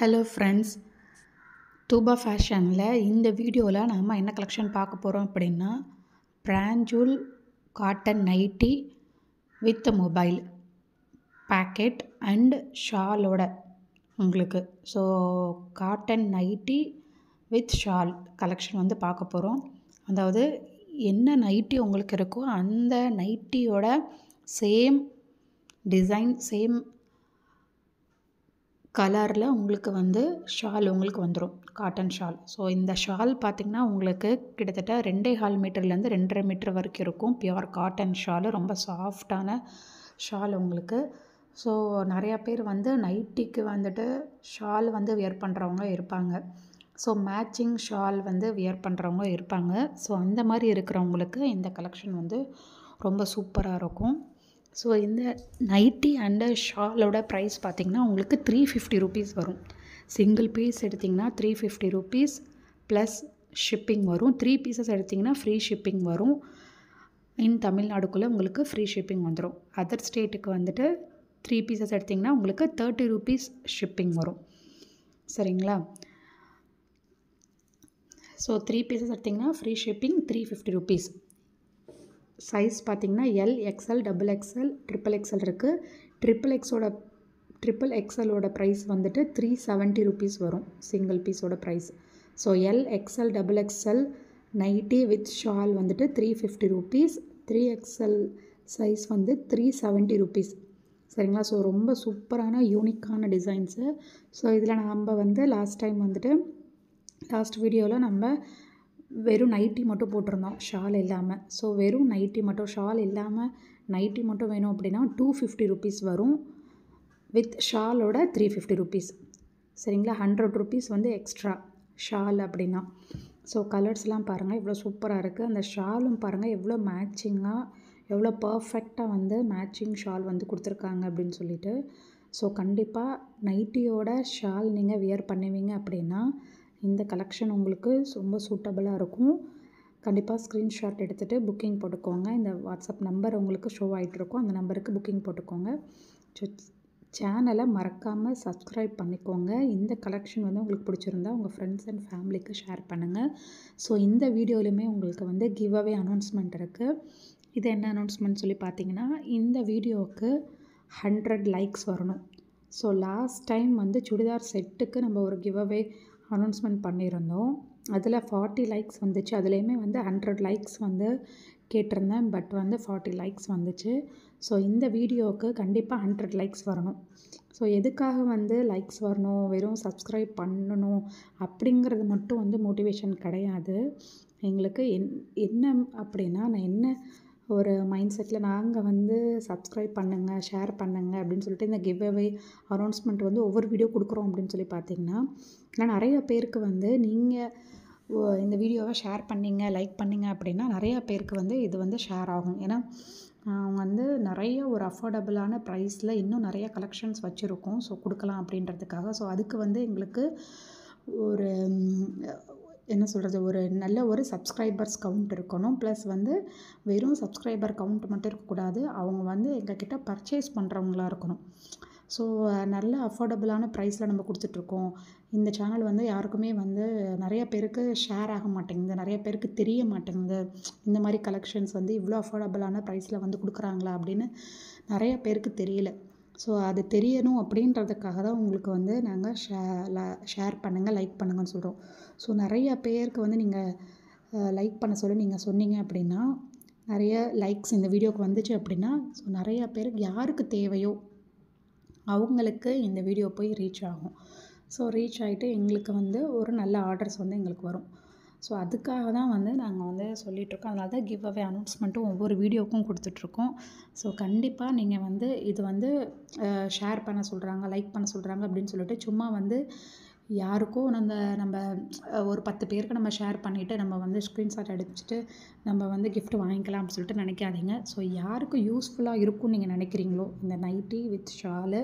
hello friends தூபா ஃபேஷனில் இந்த வீடியோவில் நம்ம என்ன கலெக்ஷன் பார்க்க போகிறோம் அப்படின்னா பிராஞ்சூல் cotton nightie with mobile packet and ஷாலோட உங்களுக்கு so cotton nightie with shawl collection வந்து பார்க்க போகிறோம் அதாவது என்ன நைட்டி உங்களுக்கு இருக்கோ அந்த நைட்டியோட சேம் டிசைன் சேம் கலரில் உங்களுக்கு வந்து ஷால் உங்களுக்கு வந்துடும் காட்டன் ஷால் ஸோ இந்த ஷால் பார்த்திங்கன்னா உங்களுக்கு கிட்டத்தட்ட ரெண்டே ஹால் மீட்டர்லேருந்து ரெண்டரை மீட்டர் வரைக்கும் இருக்கும் பியோர் காட்டன் ஷாலு ரொம்ப சாஃப்டான ஷால் உங்களுக்கு ஸோ நிறையா பேர் வந்து நைட்டிக்கு வந்துட்டு ஷால் வந்து வியர் பண்ணுறவங்க இருப்பாங்க ஸோ மேட்சிங் ஷால் வந்து வியர் பண்ணுறவங்க இருப்பாங்க ஸோ அந்த மாதிரி இருக்கிறவங்களுக்கு இந்த கலெக்ஷன் வந்து ரொம்ப சூப்பராக இருக்கும் ஸோ இந்த நைட்டி அண்டு ஷாலோட ப்ரைஸ் பார்த்திங்கன்னா உங்களுக்கு த்ரீ ஃபிஃப்டி ருபீஸ் வரும் சிங்கிள் பீஸ் எடுத்திங்கன்னா three fifty rupees plus shipping வரும் த்ரீ பீசஸ் எடுத்திங்கன்னா ஃப்ரீ ஷிப்பிங் வரும் இன் தமிழ்நாடுக்குள்ளே உங்களுக்கு ஃப்ரீ ஷிப்பிங் வந்துடும் அதர் ஸ்டேட்டுக்கு வந்துட்டு த்ரீ பீசஸ் எடுத்திங்கன்னா உங்களுக்கு தேர்ட்டி ருபீஸ் ஷிப்பிங் வரும் சரிங்களா ஸோ த்ரீ பீசஸ் எடுத்திங்கன்னா free shipping three fifty rupees size பார்த்திங்கன்னா L XL double XL triple XL இருக்குது ட்ரிபிள் எக்ஸோட ட்ரிபிள் எக்ஸ்எலோட ப்ரைஸ் வந்துட்டு த்ரீ செவன்ட்டி ருபீஸ் வரும் சிங்கிள் பீஸோட price so L XL double XL nightie with shawl வந்துட்டு three fifty rupees three XL size வந்து three seventy rupees சரிங்களா so ரொம்ப சூப்பரான யூனிக்கான டிசைன்ஸு ஸோ இதில் நம்ம வந்து லாஸ்ட் டைம் வந்துட்டு லாஸ்ட் வீடியோவில் நம்ம வெறும் நைட்டி மட்டும் போட்டிருந்தோம் ஷால் இல்லாமல் ஸோ வெறும் நைட்டி மட்டும் ஷால் இல்லாமல் நைட்டி மட்டும் வேணும் அப்படின்னா டூ ஃபிஃப்டி ருபீஸ் வரும் வித் ஷாலோட த்ரீ ஃபிஃப்டி ருபீஸ் சரிங்களா ஹண்ட்ரட் ருபீஸ் வந்து எக்ஸ்ட்ரா ஷால் அப்படின்னா ஸோ கலர்ஸ்லாம் பாருங்கள் எவ்வளோ சூப்பராக இருக்குது அந்த ஷாலும் பாருங்கள் எவ்வளோ மேட்சிங்காக எவ்வளோ பர்ஃபெக்டாக வந்து மேட்சிங் ஷால் வந்து கொடுத்துருக்காங்க அப்படின்னு சொல்லிட்டு ஸோ கண்டிப்பாக நைட்டியோட ஷால் நீங்கள் வியர் பண்ணுவீங்க அப்படின்னா இந்த கலெக்ஷன் உங்களுக்கு ரொம்ப சூட்டபுளாக இருக்கும் கண்டிப்பாக ஸ்க்ரீன்ஷாட் எடுத்துகிட்டு புக்கிங் போட்டுக்கோங்க இந்த வாட்ஸ்அப் நம்பர் உங்களுக்கு ஷோ ஆகிட்டு அந்த நம்பருக்கு புக்கிங் போட்டுக்கோங்க ஸோ சேனலை மறக்காமல் சப்ஸ்கிரைப் பண்ணிக்கோங்க இந்த கலெக்ஷன் வந்து உங்களுக்கு பிடிச்சிருந்தா உங்கள் ஃப்ரெண்ட்ஸ் அண்ட் ஃபேமிலிக்கு ஷேர் பண்ணுங்கள் ஸோ இந்த வீடியோலையுமே உங்களுக்கு வந்து கிவ் அவே அனௌன்ஸ்மெண்ட் இருக்குது இது என்ன அனௌன்ஸ்மெண்ட் சொல்லி பார்த்தீங்கன்னா இந்த வீடியோவுக்கு ஹண்ட்ரட் லைக்ஸ் வரணும் ஸோ லாஸ்ட் டைம் வந்து சுடிதார் செட்டுக்கு நம்ம ஒரு கிவ் அவே அனௌன்ஸ்மெண்ட் பண்ணியிருந்தோம் அதில் ஃபார்ட்டி லைக்ஸ் வந்துச்சு அதுலேயுமே வந்து ஹண்ட்ரட் லைக்ஸ் வந்து கேட்டிருந்தேன் பட் வந்து ஃபார்ட்டி லைக்ஸ் வந்துச்சு ஸோ இந்த வீடியோவுக்கு கண்டிப்பாக ஹண்ட்ரட் லைக்ஸ் வரணும் ஸோ எதுக்காக வந்து லைக்ஸ் வரணும் வெறும் சப்ஸ்கிரைப் பண்ணணும் அப்படிங்கிறது மட்டும் வந்து மோட்டிவேஷன் கிடையாது எங்களுக்கு என் என்ன அப்படின்னா நான் என்ன ஒரு மைண்ட் செட்டில் நாங்கள் வந்து சப்ஸ்கிரைப் பண்ணுங்கள் ஷேர் பண்ணுங்கள் அப்படின்னு சொல்லிட்டு இந்த கிவ் அவே அனௌன்ஸ்மெண்ட் வந்து ஒவ்வொரு வீடியோ கொடுக்குறோம் அப்படின்னு சொல்லி பார்த்தீங்கன்னா நான் நிறைய பேருக்கு வந்து நீங்கள் இந்த வீடியோவை ஷேர் பண்ணிங்க லைக் பண்ணிங்க அப்படின்னா நிறையா பேருக்கு வந்து இது வந்து ஷேர் ஆகும் ஏன்னா அவங்க வந்து நிறைய ஒரு அஃபோர்டபுளான ப்ரைஸில் இன்னும் நிறைய கலெக்ஷன்ஸ் வச்சுருக்கோம் ஸோ கொடுக்கலாம் அப்படின்றதுக்காக ஸோ அதுக்கு வந்து எங்களுக்கு ஒரு என்ன சொல்கிறது ஒரு நல்ல ஒரு சப்ஸ்கிரைபர்ஸ் கவுண்ட் இருக்கணும் ப்ளஸ் வந்து வெறும் சப்ஸ்கிரைபர் கவுண்ட் மட்டும் இருக்கக்கூடாது அவங்க வந்து எங்கக்கிட்ட பர்ச்சேஸ் பண்ணுறவங்களாக இருக்கணும் ஸோ நல்ல அஃபோர்டபுளான ப்ரைஸில் நம்ம கொடுத்துட்ருக்கோம் இந்த சேனல் வந்து யாருக்குமே வந்து நிறைய பேருக்கு ஷேர் ஆக மாட்டேங்குது நிறைய பேருக்கு தெரிய மாட்டேங்குது இந்த மாதிரி கலெக்ஷன்ஸ் வந்து இவ்வளோ அஃபோர்டபுளான ப்ரைஸில் வந்து கொடுக்குறாங்களா அப்படின்னு நிறைய பேருக்கு தெரியல ஸோ அது தெரியணும் அப்படின்றதுக்காக தான் உங்களுக்கு வந்து நாங்கள் ஷே ஷேர் பண்ணுங்கள் லைக் பண்ணுங்கன்னு சொல்கிறோம் ஸோ நிறைய பேருக்கு வந்து நீங்கள் லைக் பண்ண சொல்லி நீங்கள் சொன்னீங்க அப்படின்னா நிறைய லைக்ஸ் இந்த வீடியோவுக்கு வந்துச்சு அப்படின்னா ஸோ நிறையா பேருக்கு யாருக்கு தேவையோ அவங்களுக்கு இந்த வீடியோ போய் ரீச் ஆகும் ஸோ ரீச் ஆகிட்டு எங்களுக்கு வந்து ஒரு நல்ல ஆர்டர்ஸ் வந்து எங்களுக்கு வரும் ஸோ அதுக்காக தான் வந்து நாங்கள் வந்து சொல்லிகிட்ருக்கோம் அதனால தான் கிவ் அவே அனௌன்ஸ்மெண்ட்டும் ஒவ்வொரு வீடியோவுக்கும் கொடுத்துட்ருக்கோம் ஸோ கண்டிப்பாக நீங்கள் வந்து இது வந்து ஷேர் பண்ண சொல்கிறாங்க லைக் பண்ண சொல்கிறாங்க அப்படின்னு சொல்லிட்டு சும்மா வந்து யாருக்கும் நம்ம நம்ம ஒரு பத்து பேருக்கு நம்ம ஷேர் பண்ணிவிட்டு நம்ம வந்து ஸ்க்ரீன்ஷாட் அடிச்சுட்டு நம்ம வந்து கிஃப்ட் வாங்கிக்கலாம் சொல்லிட்டு நினைக்காதீங்க ஸோ யாருக்கும் யூஸ்ஃபுல்லாக இருக்கும்னு நீங்கள் நினைக்கிறீங்களோ இந்த நைட்டி வித் ஷாலு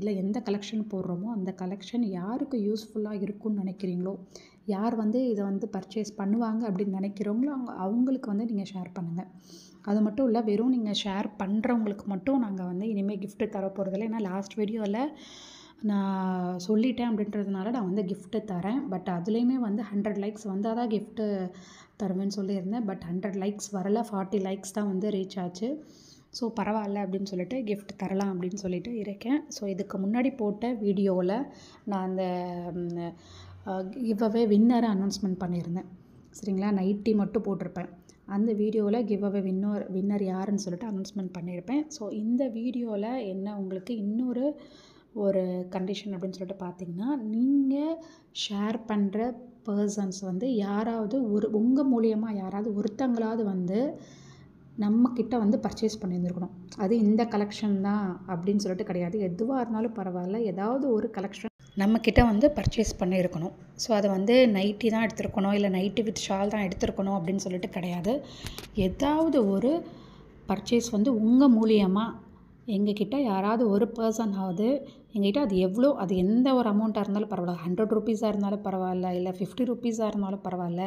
இல்லை எந்த கலெக்ஷன் போடுறோமோ அந்த கலெக்ஷன் யாருக்கு யூஸ்ஃபுல்லாக இருக்கும்னு நினைக்கிறீங்களோ யார் வந்து இதை வந்து பர்ச்சேஸ் பண்ணுவாங்க அப்படின்னு நினைக்கிறவங்களோ அவங்க அவங்களுக்கு வந்து நீங்கள் ஷேர் பண்ணுங்கள் அது மட்டும் இல்லை வெறும் நீங்கள் ஷேர் பண்ணுறவங்களுக்கு மட்டும் நாங்கள் வந்து இனிமேல் கிஃப்ட்டு தர போகிறதில்ல ஏன்னா லாஸ்ட் வீடியோவில் நான் சொல்லிட்டேன் அப்படின்றதுனால நான் வந்து கிஃப்ட்டு தரேன் பட் அதுலேயுமே வந்து ஹண்ட்ரட் லைக்ஸ் வந்தால் தான் கிஃப்ட்டு தருவேன்னு சொல்லியிருந்தேன் பட் ஹண்ட்ரட் லைக்ஸ் வரல ஃபார்ட்டி லைக்ஸ் தான் வந்து ரீச் ஆச்சு ஸோ பரவாயில்ல அப்படின்னு சொல்லிட்டு கிஃப்ட் தரலாம் அப்படின்னு சொல்லிட்டு இருக்கேன் ஸோ இதுக்கு முன்னாடி போட்ட வீடியோவில் நான் அந்த கிவ்அவே வின்னரை அனௌன்ஸ்மெண்ட் பண்ணியிருந்தேன் சரிங்களா நைட்டி மட்டும் போட்டிருப்பேன் அந்த வீடியோவில் கிவ் அவே வின்னர் வின்னர் யாருன்னு சொல்லிட்டு அனௌன்ஸ்மெண்ட் பண்ணியிருப்பேன் ஸோ இந்த வீடியோவில் என்ன உங்களுக்கு இன்னொரு ஒரு கண்டிஷன் அப்படின்னு சொல்லிட்டு பார்த்தீங்கன்னா நீங்கள் ஷேர் பண்ணுற பர்சன்ஸ் வந்து யாராவது ஒரு உங்கள் மூலியமாக யாராவது ஒருத்தங்களாவது வந்து நம்மக்கிட்ட வந்து பர்ச்சேஸ் பண்ணியிருந்துருக்கணும் அது இந்த கலெக்ஷன் தான் அப்படின்னு சொல்லிட்டு கிடையாது எதுவாக இருந்தாலும் பரவாயில்ல ஏதாவது ஒரு கலெக்ஷன் நம்மக்கிட்ட வந்து பர்ச்சேஸ் பண்ணியிருக்கணும் ஸோ அதை வந்து நைட்டி தான் எடுத்திருக்கணும் இல்லை நைட்டி வித் ஷால் தான் எடுத்திருக்கணும் அப்படின்னு சொல்லிட்டு கிடையாது ஏதாவது ஒரு பர்ச்சேஸ் வந்து உங்கள் மூலியமாக எங்கக்கிட்ட யாராவது ஒரு பர்சன் ஆகுது எங்ககிட்ட அது எவ்வளோ அது எந்த ஒரு அமௌண்ட்டாக இருந்தாலும் பரவாயில்ல ஹண்ட்ரட் ருப்பீஸாக இருந்தாலும் பரவாயில்ல இல்லை ஃபிஃப்டி ருப்பீஸாக இருந்தாலும் பரவாயில்ல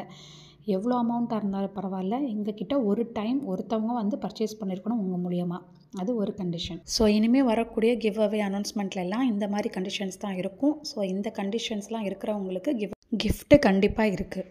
எவ்வளோ அமௌண்ட்டாக இருந்தாலும் பரவாயில்ல எங்ககிட்ட ஒரு டைம் ஒருத்தவங்க வந்து பர்ச்சேஸ் பண்ணியிருக்கணும் உங்கள் மூலியமாக அது ஒரு கண்டிஷன் ஸோ இனிமேல் வரக்கூடிய கிவ் அவே அனௌன்ஸ்மெண்ட்லலாம் இந்த மாதிரி கண்டிஷன்ஸ் தான் இருக்கும் ஸோ இந்த கண்டிஷன்ஸ்லாம் இருக்கிறவங்களுக்கு கிஃப்ட் கிஃப்ட்டு கண்டிப்பாக இருக்குது